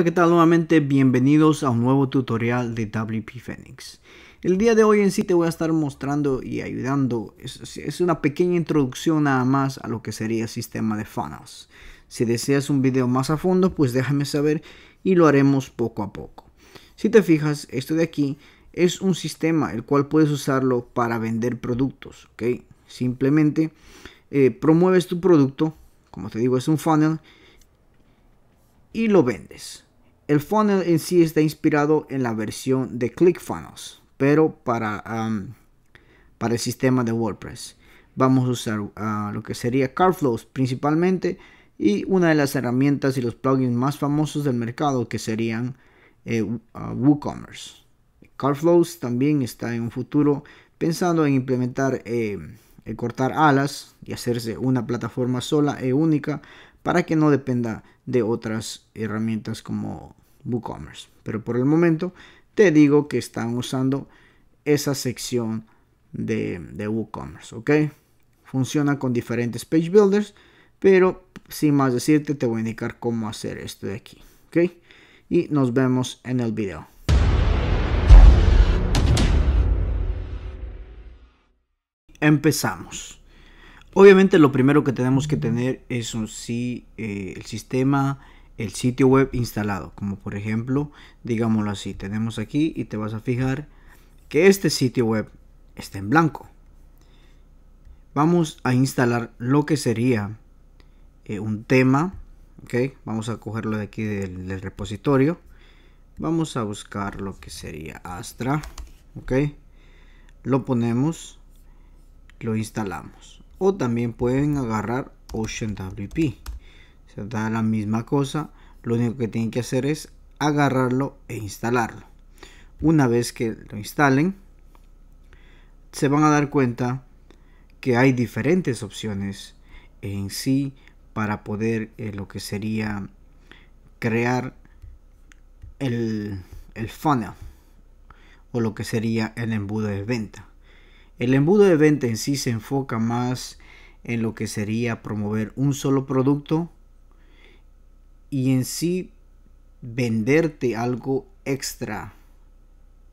Hola, ¿qué tal? Nuevamente bienvenidos a un nuevo tutorial de WP Phoenix. El día de hoy en sí te voy a estar mostrando y ayudando, es, una pequeña introducción nada más a lo que sería el sistema de funnels. Si deseas un video más a fondo, pues déjame saber y lo haremos poco a poco. Si te fijas, esto de aquí es un sistema el cual puedes usarlo para vender productos, ¿ok? Simplemente eh, promueves tu producto, como te digo es un funnel, y lo vendes. El funnel en sí está inspirado en la versión de ClickFunnels, pero para, um, para el sistema de WordPress. Vamos a usar uh, lo que sería CarFlows principalmente y una de las herramientas y los plugins más famosos del mercado que serían eh, uh, WooCommerce. CarFlows también está en un futuro pensando en implementar eh, eh, cortar alas y hacerse una plataforma sola e única para que no dependa de otras herramientas como WooCommerce. Pero por el momento te digo que están usando esa sección de, WooCommerce, ¿ok? Funciona con diferentes page builders, pero sin más decirte te voy a indicar cómo hacer esto de aquí, ¿ok? Y nos vemos en el video. Empezamos. Obviamente lo primero que tenemos que tener es un sí, eh, el sistema, el sitio web instalado. Como por ejemplo, digámoslo así, tenemos aquí y te vas a fijar que este sitio web está en blanco. Vamos a instalar lo que sería eh, un tema. ok Vamos a cogerlo de aquí del, repositorio. Vamos a buscar lo que sería Astra. ok Lo ponemos, lo instalamos. O también pueden agarrar OceanWP. Se da la misma cosa, lo único que tienen que hacer es agarrarlo e instalarlo. Una vez que lo instalen, se van a dar cuenta que hay diferentes opciones en sí para poder eh, lo que sería crear el, el funnel o lo que sería el embudo de venta. El embudo de venta en sí se enfoca más en lo que sería promover un solo producto y en sí venderte algo extra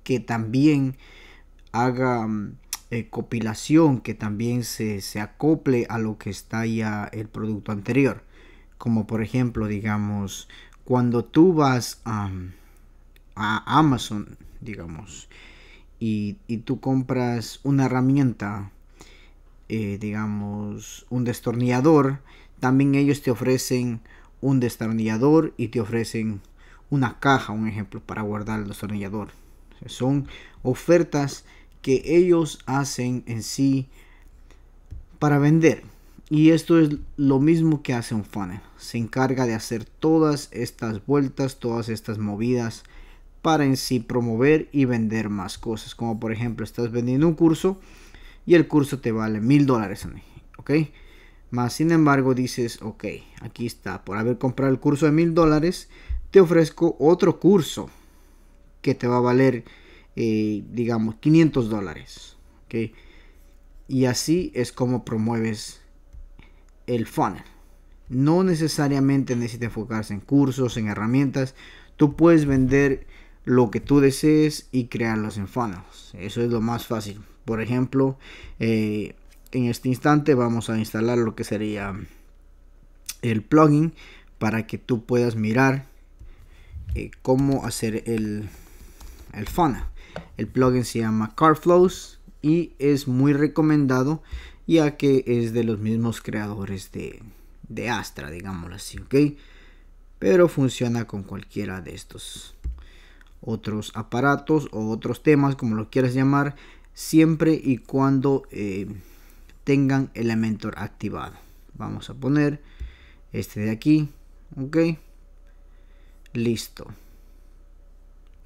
que también haga mm, eh, copilación, que también se, acople a lo que está ya el producto anterior. Como por ejemplo, digamos, cuando tú vas a, Amazon, digamos, y, tú compras una herramienta, eh, digamos, un destornillador, también ellos te ofrecen un destornillador y te ofrecen una caja, un ejemplo, para guardar el destornillador. Son ofertas que ellos hacen en sí para vender. Y esto es lo mismo que hace un funnel. Se encarga de hacer todas estas vueltas, todas estas movidas para en sí promover y vender más cosas. Como por ejemplo, estás vendiendo un curso y el curso te vale mil dólares. ¿Ok? Más sin embargo dices, ok, aquí está, por haber comprado el curso de mil dólares, te ofrezco otro curso que te va a valer, eh, digamos, 500 dólares. Y así es como promueves el funnel. No necesariamente necesitas enfocarse en cursos, en herramientas. Tú puedes vender lo que tú desees y crearlos en funnels. Eso es lo más fácil. Por ejemplo, eh, en este instante vamos a instalar lo que sería el plugin para que tú puedas mirar eh, cómo hacer el, el El plugin se llama CarFlows y es muy recomendado ya que es de los mismos creadores de, Astra, digámoslo así, ¿ok? Pero funciona con cualquiera de estos otros aparatos o otros temas, como lo quieras llamar, siempre y cuando... Eh, tengan Elementor activado. Vamos a poner este de aquí, ok. Listo.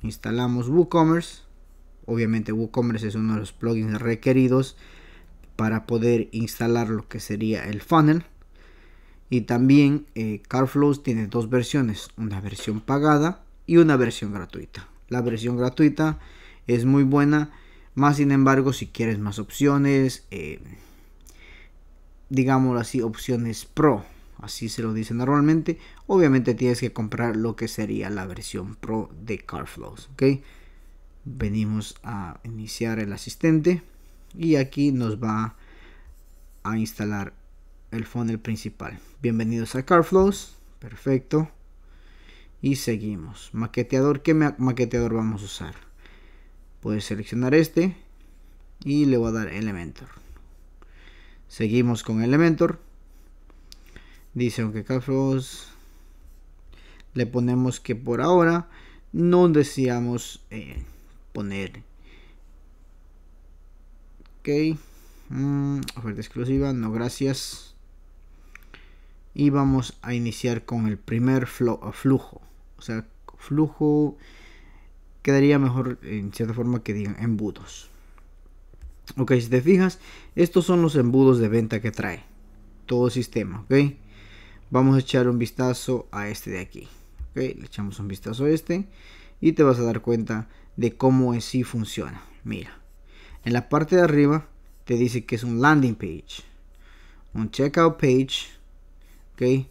Instalamos WooCommerce. Obviamente WooCommerce es uno de los plugins requeridos para poder instalar lo que sería el funnel. Y también eh, CarFlows tiene dos versiones, una versión pagada y una versión gratuita. La versión gratuita es muy buena, más sin embargo si quieres más opciones, eh, digámoslo así, opciones Pro. Así se lo dice normalmente. Obviamente tienes que comprar lo que sería la versión Pro de CarFlows. Venimos a iniciar el asistente. Y aquí nos va a instalar el funnel principal. Bienvenidos a CarFlows. Perfecto. Y seguimos. Maqueteador. ¿Qué maqueteador vamos a usar? Puedes seleccionar este. Y le voy a dar Elementor. Seguimos con Elementor. Dice, aunque Carlos le ponemos que por ahora no deseamos eh, poner. Ok. Mm, oferta exclusiva, no gracias. Y vamos a iniciar con el primer flujo. O sea, flujo quedaría mejor en cierta forma que digan embudos. Ok, si te fijas, estos son los embudos de venta que trae todo el sistema, ok. Vamos a echar un vistazo a este de aquí, ok. Le echamos un vistazo a este y te vas a dar cuenta de cómo en sí funciona. Mira, en la parte de arriba te dice que es un landing page, un checkout page, ok.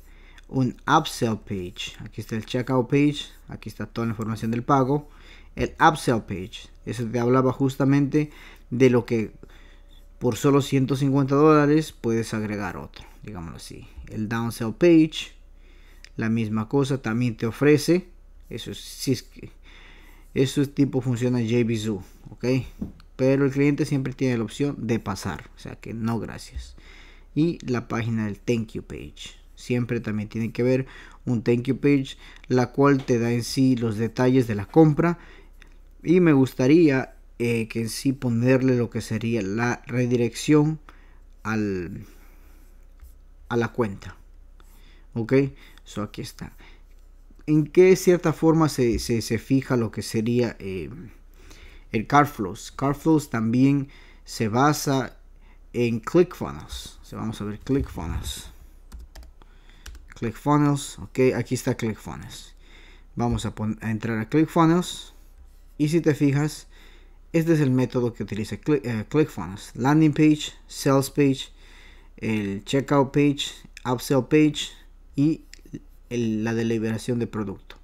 Un upsell page. Aquí está el checkout page. Aquí está toda la información del pago. El upsell page. Eso te hablaba justamente de lo que por solo 150 dólares puedes agregar otro, digámoslo así. El downsell page, la misma cosa, también te ofrece. Eso es que eso tipo funciona jvzoo JBZoo, ¿ok? Pero el cliente siempre tiene la opción de pasar, o sea que no gracias. Y la página del thank you page. Siempre también tiene que ver un thank you page, la cual te da en sí los detalles de la compra. Y me gustaría eh, que sí ponerle lo que sería la redirección al, a la cuenta. Ok, eso aquí está. En qué cierta forma se, fija lo que sería eh, el CarFlows. CarFlows también se basa en ClickFunnels. Se vamos a ver ClickFunnels. ClickFunnels, ok, aquí está ClickFunnels. Vamos a, a entrar a ClickFunnels. Y si te fijas, este es el método que utiliza eh, ClickFunnels. Landing page, sales page, el checkout page, upsell page y la deliberación de producto.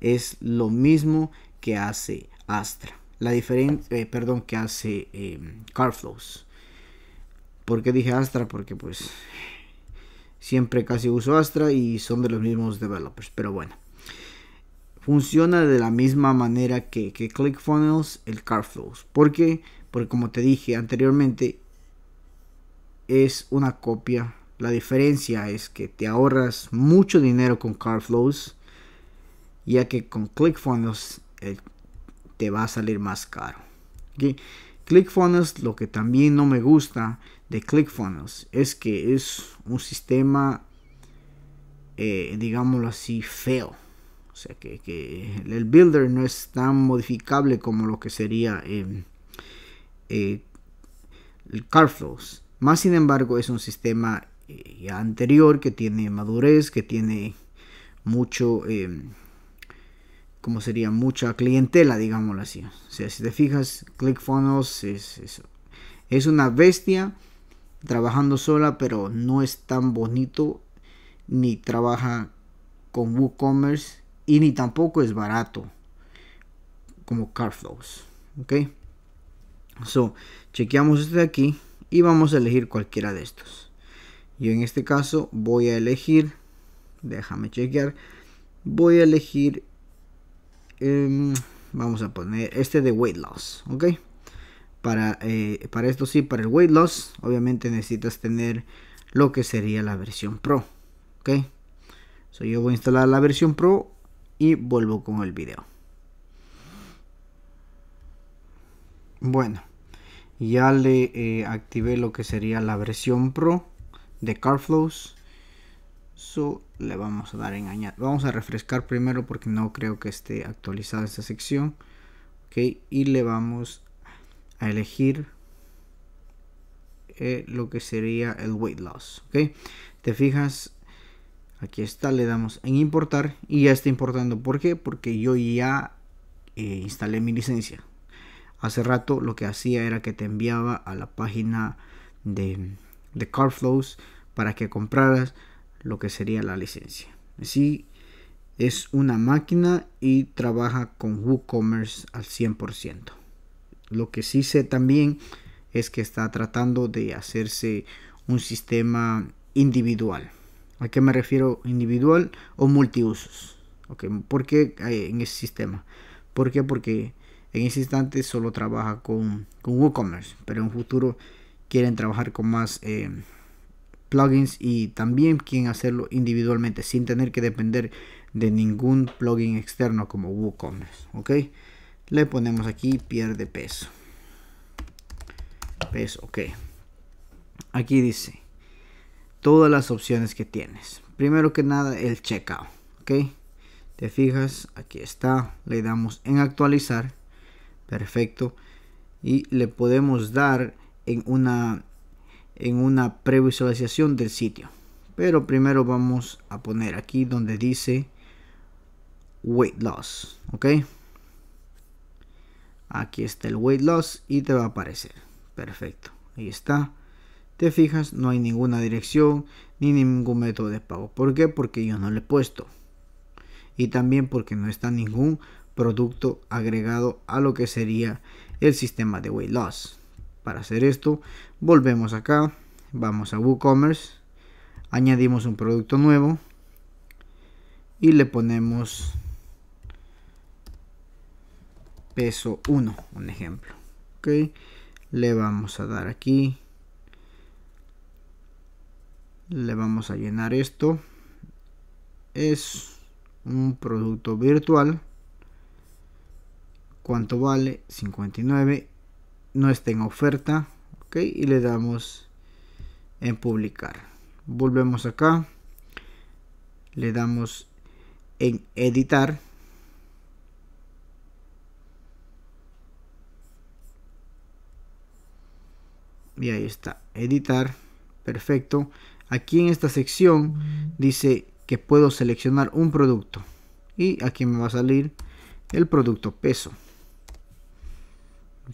Es lo mismo que hace Astra. La diferencia, eh, perdón, que hace em, Carflows. ¿Por qué dije Astra? Porque pues siempre casi uso Astra y son de los mismos developers. Pero bueno funciona de la misma manera que, ClickFunnels, el CarFlows. ¿Por qué? Porque como te dije anteriormente, es una copia. La diferencia es que te ahorras mucho dinero con CarFlows, ya que con ClickFunnels te va a salir más caro. ClickFunnels, lo que también no me gusta de ClickFunnels es que es un sistema, eh, digámoslo así, feo o sea que, el builder no es tan modificable como lo que sería em, eh, el Carflows. Más sin embargo es un sistema eh, anterior que tiene madurez, que tiene mucho, em, como sería mucha clientela, digámoslo así. O sea, si te fijas, ClickFunnels es, es una bestia trabajando sola, pero no es tan bonito ni trabaja con WooCommerce y ni tampoco es barato como Carflows. Ok, so chequeamos este de aquí y vamos a elegir cualquiera de estos. Yo en este caso voy a elegir, déjame chequear, voy a elegir, em, vamos a poner este de weight loss, ok. Para, eh, para esto sí, para el weight loss, obviamente necesitas tener lo que sería la versión pro, ok. So, yo voy a instalar la versión pro y vuelvo con el video. Bueno, ya le eh, activé lo que sería la versión Pro de CarFlows. le vamos a dar en añadir. Vamos a refrescar primero porque no creo que esté actualizada esta sección. Okay, y le vamos a elegir eh, lo que sería el weight loss. okay Te fijas, Aquí está, le damos en importar y ya está importando. ¿Por qué? Porque yo ya eh, instalé mi licencia. Hace rato lo que hacía era que te enviaba a la página de, de CarFlows para que compraras lo que sería la licencia. Sí, es una máquina y trabaja con WooCommerce al 100%. Lo que sí sé también es que está tratando de hacerse un sistema individual ¿A qué me refiero? Individual o multiusos. Okay. ¿Por qué en ese sistema? ¿Por qué? Porque en ese instante solo trabaja con, WooCommerce, pero en un futuro quieren trabajar con más eh, plugins y también quieren hacerlo individualmente sin tener que depender de ningún plugin externo como WooCommerce. ¿Ok? Le ponemos aquí pierde peso. Peso, ok. Aquí dice todas las opciones que tienes. Primero que nada, el checkout. ¿Ok? Te fijas, aquí está. Le damos en actualizar. Perfecto. Y le podemos dar en una, en una previsualización del sitio. Pero primero vamos a poner aquí donde dice weight loss. ¿Ok? Aquí está el weight loss y te va a aparecer. Perfecto. Ahí está te fijas, no hay ninguna dirección ni ningún método de pago. ¿Por qué? Porque yo no le he puesto. Y también porque no está ningún producto agregado a lo que sería el sistema de weight loss. Para hacer esto, volvemos acá, vamos a WooCommerce, añadimos un producto nuevo y le ponemos peso 1, un ejemplo. Le vamos a dar aquí le vamos a llenar esto es un producto virtual cuánto vale 59 no está en oferta ok y le damos en publicar volvemos acá le damos en editar y ahí está editar perfecto Aquí en esta sección dice que puedo seleccionar un producto. Y aquí me va a salir el producto peso.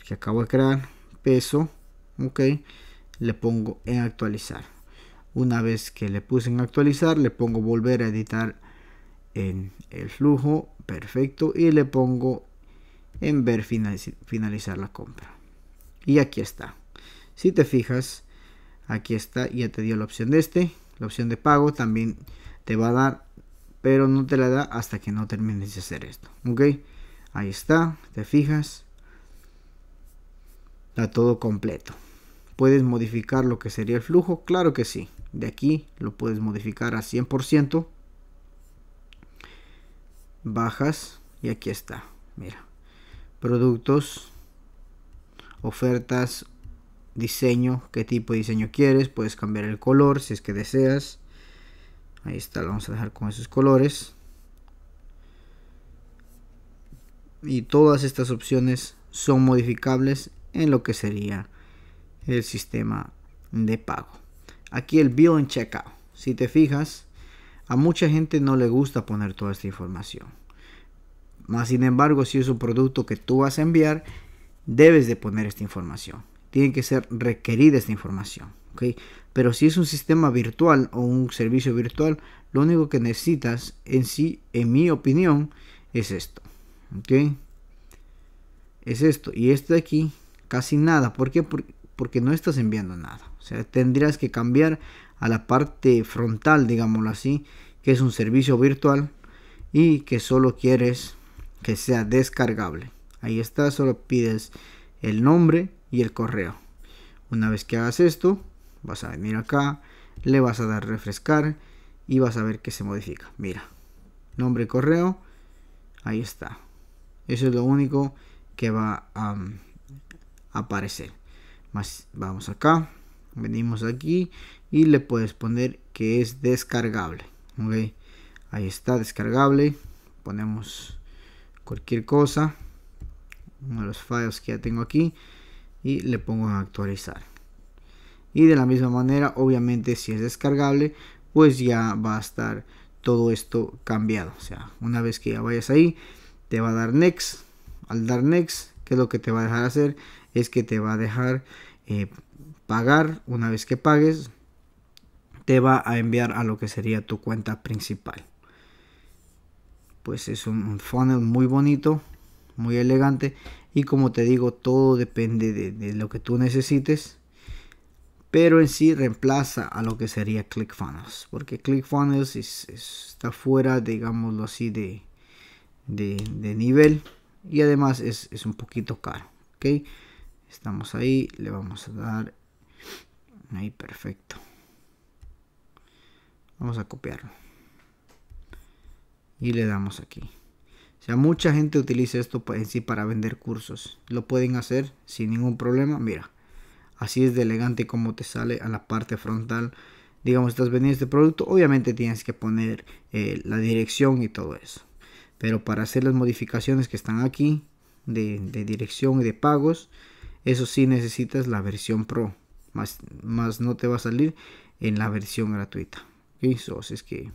Que acabo de crear. Peso. Ok. Le pongo en actualizar. Una vez que le puse en actualizar, le pongo volver a editar en el flujo. Perfecto. Y le pongo en ver finalizar la compra. Y aquí está. Si te fijas, aquí está ya te dio la opción de este la opción de pago también te va a dar pero no te la da hasta que no termines de hacer esto ok ahí está te fijas está todo completo puedes modificar lo que sería el flujo claro que sí de aquí lo puedes modificar a 100% bajas y aquí está mira productos ofertas diseño, qué tipo de diseño quieres, puedes cambiar el color si es que deseas. Ahí está, lo vamos a dejar con esos colores. Y todas estas opciones son modificables en lo que sería el sistema de pago. Aquí el bill en checkout. Si te fijas, a mucha gente no le gusta poner toda esta información. Más sin embargo, si es un producto que tú vas a enviar, debes de poner esta información. Tiene que ser requerida esta información. Pero si es un sistema virtual o un servicio virtual, lo único que necesitas en sí, en mi opinión, es esto. Es esto. Y esto de aquí, casi nada. ¿Por qué? Porque no estás enviando nada. O sea, tendrías que cambiar a la parte frontal, digámoslo así, que es un servicio virtual y que solo quieres que sea descargable. Ahí está, solo pides el nombre, y el correo. Una vez que hagas esto, vas a venir acá, le vas a dar refrescar y vas a ver que se modifica. Mira, nombre correo, ahí está. Eso es lo único que va a mm, aparecer. Más, vamos acá, venimos aquí y le puedes poner que es descargable. Ahí está, descargable. Ponemos cualquier cosa. Uno de los files que ya tengo aquí y le pongo a actualizar y de la misma manera obviamente si es descargable pues ya va a estar todo esto cambiado o sea una vez que ya vayas ahí te va a dar next al dar next que lo que te va a dejar hacer es que te va a dejar eh, pagar una vez que pagues te va a enviar a lo que sería tu cuenta principal pues es un funnel muy bonito muy elegante y como te digo, todo depende de, lo que tú necesites. Pero en sí reemplaza a lo que sería ClickFunnels. Porque ClickFunnels está fuera, digámoslo así, de, nivel. Y además es, es, un poquito caro. ¿ok? Estamos ahí, le vamos a dar. Ahí, perfecto. Vamos a copiarlo. Y le damos aquí. O sea, mucha gente utiliza esto en sí para vender cursos. Lo pueden hacer sin ningún problema. Mira, así es de elegante como te sale a la parte frontal. Digamos, estás vendiendo este producto. Obviamente tienes que poner eh, la dirección y todo eso. Pero para hacer las modificaciones que están aquí de, dirección y de pagos, eso sí necesitas la versión Pro. Más, más no te va a salir en la versión gratuita. ¿Okay? es que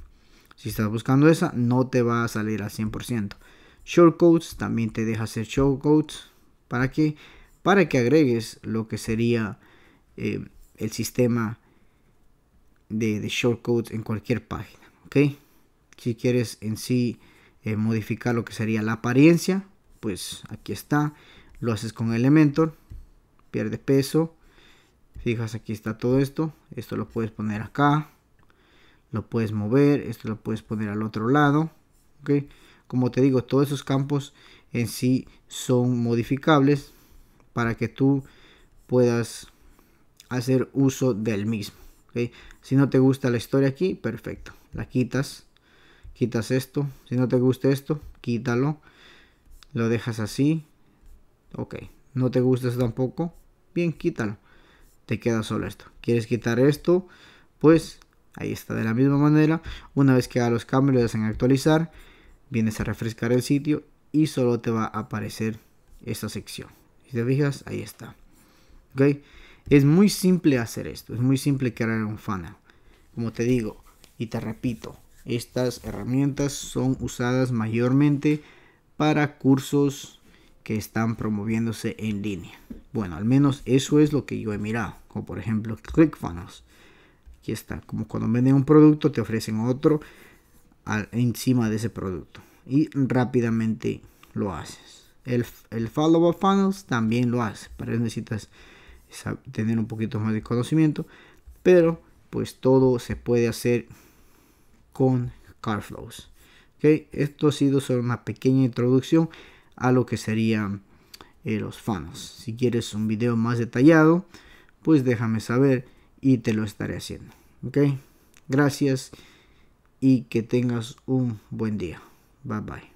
si estás buscando esa, no te va a salir al 100% shortcodes, también te deja hacer shortcodes. ¿Para que Para que agregues lo que sería eh, el sistema de, shortcodes en cualquier página. ¿ok? Si quieres en sí eh, modificar lo que sería la apariencia, pues aquí está. Lo haces con Elementor, pierde peso. Fijas, aquí está todo esto. Esto lo puedes poner acá. Lo puedes mover. Esto lo puedes poner al otro lado. ¿ok? Como te digo, todos esos campos en sí son modificables para que tú puedas hacer uso del mismo. Si no te gusta la historia aquí, perfecto. La quitas. Quitas esto. Si no te gusta esto, quítalo. Lo dejas así. Ok. No te gusta eso tampoco. Bien, quítalo. Te queda solo esto. ¿Quieres quitar esto? Pues ahí está. De la misma manera, una vez que haga los cambios, le en actualizar vienes a refrescar el sitio y solo te va a aparecer esa sección. Si te fijas, ahí está. Es muy simple hacer esto, es muy simple crear un funnel. Como te digo y te repito, estas herramientas son usadas mayormente para cursos que están promoviéndose en línea. Bueno, al menos eso es lo que yo he mirado, como por ejemplo ClickFunnels. Aquí está, como cuando venden un producto te ofrecen otro encima de ese producto y rápidamente lo haces. El, follow up funnels también lo hace, para eso necesitas tener un poquito más de conocimiento, pero pues todo se puede hacer con Carflows. ¿Okay? Esto ha sido solo una pequeña introducción a lo que serían eh, los funnels. Si quieres un video más detallado, pues déjame saber y te lo estaré haciendo. ¿Ok? Gracias y que tengas un buen día. Bye bye.